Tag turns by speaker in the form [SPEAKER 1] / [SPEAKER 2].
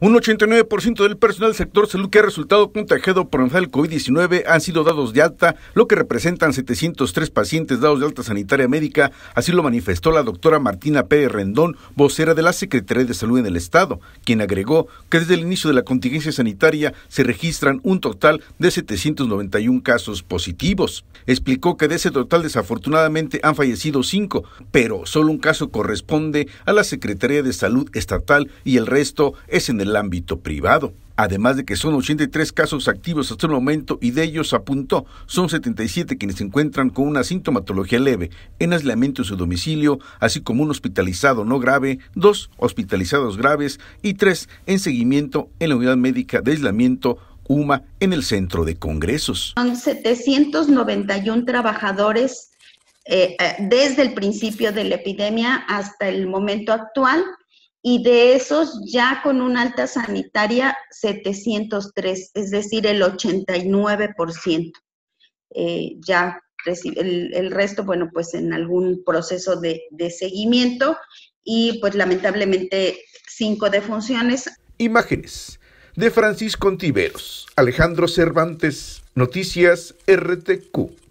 [SPEAKER 1] Un 89% del personal del sector salud que ha resultado contagiado por el COVID-19 han sido dados de alta, lo que representan 703 pacientes dados de alta sanitaria médica, así lo manifestó la doctora Martina Pérez Rendón, vocera de la Secretaría de Salud en el Estado, quien agregó que desde el inicio de la contingencia sanitaria se registran un total de 791 casos positivos. Explicó que de ese total desafortunadamente han fallecido cinco, pero solo un caso corresponde a la Secretaría de Salud Estatal y el resto es en el ámbito privado. Además de que son 83 casos activos hasta el momento y de ellos apuntó, son 77 quienes se encuentran con una sintomatología leve, en aislamiento en su domicilio, así como un hospitalizado no grave, dos hospitalizados graves y tres en seguimiento en la unidad médica de aislamiento UMA en el centro de congresos.
[SPEAKER 2] Son 791 trabajadores eh, eh, desde el principio de la epidemia hasta el momento actual y de esos ya con una alta sanitaria 703, es decir, el 89%. Eh, ya el, el, resto, bueno, pues en algún proceso de, de seguimiento y pues lamentablemente cinco defunciones.
[SPEAKER 1] Imágenes de Francisco Contiveros, Alejandro Cervantes, Noticias RTQ.